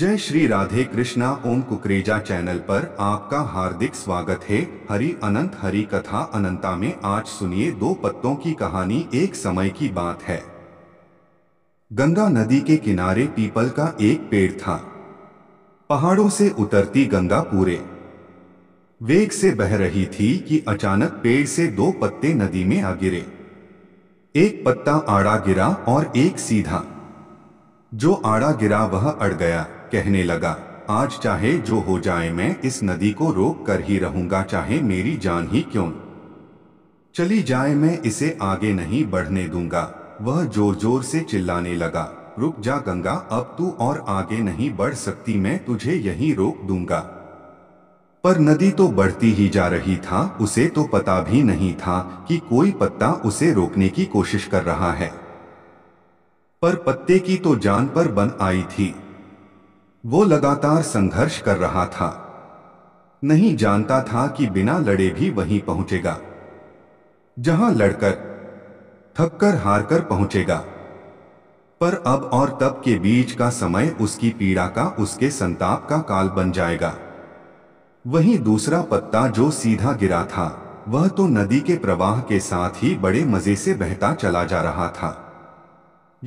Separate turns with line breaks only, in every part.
जय श्री राधे कृष्णा ओम कुकरेजा चैनल पर आपका हार्दिक स्वागत है हरि अनंत हरि कथा अनंता में आज सुनिए दो पत्तों की कहानी एक समय की बात है गंगा नदी के किनारे पीपल का एक पेड़ था पहाड़ों से उतरती गंगा पूरे वेग से बह रही थी कि अचानक पेड़ से दो पत्ते नदी में आ गिरे एक पत्ता आड़ा गिरा और एक सीधा जो आड़ा गिरा वह अड़ गया कहने लगा आज चाहे जो हो जाए मैं इस नदी को रोक कर ही रहूंगा चाहे मेरी जान ही क्यों चली जाए मैं इसे आगे नहीं बढ़ने दूंगा वह जोर जोर से चिल्लाने लगा रुक जा गंगा अब तू और आगे नहीं बढ़ सकती मैं तुझे यहीं रोक दूंगा पर नदी तो बढ़ती ही जा रही था उसे तो पता भी नहीं था कि कोई पत्ता उसे रोकने की कोशिश कर रहा है पर पत्ते की तो जान पर बन आई थी वो लगातार संघर्ष कर रहा था नहीं जानता था कि बिना लड़े भी वहीं पहुंचेगा जहां लड़कर थककर हारकर पहुंचेगा पर अब और तब के बीच का समय उसकी पीड़ा का उसके संताप का काल बन जाएगा वहीं दूसरा पत्ता जो सीधा गिरा था वह तो नदी के प्रवाह के साथ ही बड़े मजे से बहता चला जा रहा था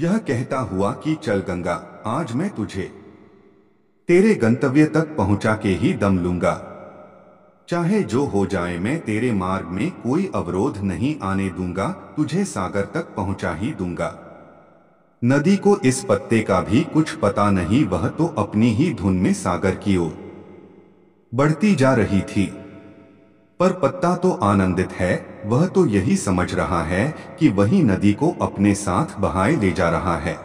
यह कहता हुआ कि चल गंगा आज मैं तुझे तेरे गंतव्य तक पहुंचा के ही दम लूंगा चाहे जो हो जाए मैं तेरे मार्ग में कोई अवरोध नहीं आने दूंगा तुझे सागर तक पहुंचा ही दूंगा नदी को इस पत्ते का भी कुछ पता नहीं वह तो अपनी ही धुन में सागर की ओर बढ़ती जा रही थी पर पत्ता तो आनंदित है वह तो यही समझ रहा है कि वही नदी को अपने साथ बहाए ले जा रहा है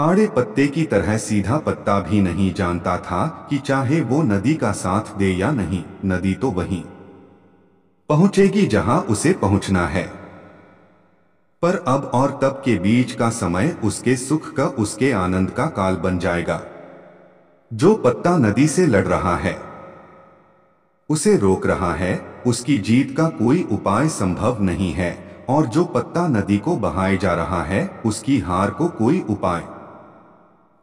आड़े पत्ते की तरह सीधा पत्ता भी नहीं जानता था कि चाहे वो नदी का साथ दे या नहीं नदी तो वहीं पहुंचेगी जहां उसे पहुंचना है पर अब और तब के बीच का समय उसके सुख का उसके आनंद का काल बन जाएगा जो पत्ता नदी से लड़ रहा है उसे रोक रहा है उसकी जीत का कोई उपाय संभव नहीं है और जो पत्ता नदी को बहाए जा रहा है उसकी हार को कोई उपाय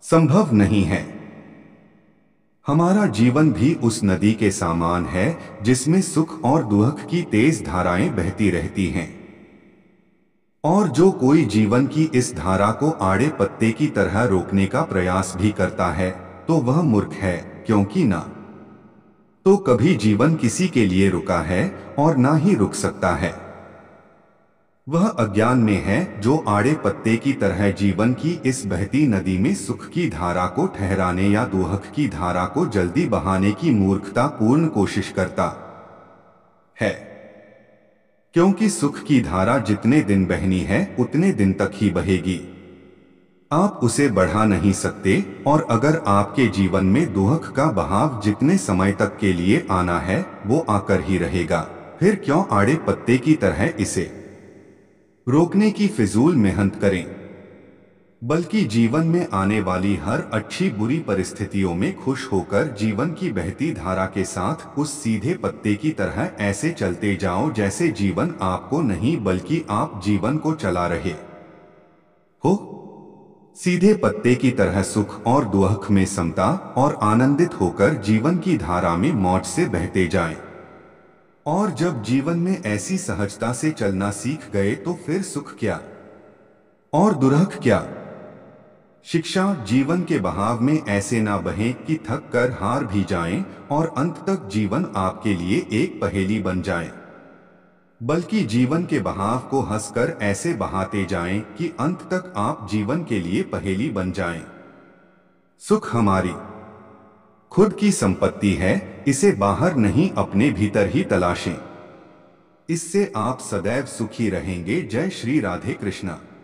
संभव नहीं है हमारा जीवन भी उस नदी के समान है जिसमें सुख और दुख की तेज धाराएं बहती रहती हैं और जो कोई जीवन की इस धारा को आड़े पत्ते की तरह रोकने का प्रयास भी करता है तो वह मूर्ख है क्योंकि ना तो कभी जीवन किसी के लिए रुका है और ना ही रुक सकता है वह अज्ञान में है जो आड़े पत्ते की तरह जीवन की इस बहती नदी में सुख की धारा को ठहराने या दोहक की धारा को जल्दी बहाने की मूर्खता पूर्ण कोशिश करता है क्योंकि सुख की धारा जितने दिन बहनी है उतने दिन तक ही बहेगी आप उसे बढ़ा नहीं सकते और अगर आपके जीवन में दोहक का बहाव जितने समय तक के लिए आना है वो आकर ही रहेगा फिर क्यों आड़े पत्ते की तरह इसे रोकने की फिजूल मेहनत करें बल्कि जीवन में आने वाली हर अच्छी बुरी परिस्थितियों में खुश होकर जीवन की बहती धारा के साथ उस सीधे पत्ते की तरह ऐसे चलते जाओ जैसे जीवन आपको नहीं बल्कि आप जीवन को चला रहे हो सीधे पत्ते की तरह सुख और दुख में समता और आनंदित होकर जीवन की धारा में मौज से बहते जाएं। और जब जीवन में ऐसी सहजता से चलना सीख गए तो फिर सुख क्या और दुर्ख क्या शिक्षा जीवन के बहाव में ऐसे ना बहें कि थक कर हार भी जाएं और अंत तक जीवन आपके लिए एक पहेली बन जाए बल्कि जीवन के बहाव को हंसकर ऐसे बहाते जाएं कि अंत तक आप जीवन के लिए पहेली बन जाएं। सुख हमारी खुद की संपत्ति है इसे बाहर नहीं अपने भीतर ही तलाशें इससे आप सदैव सुखी रहेंगे जय श्री राधे कृष्णा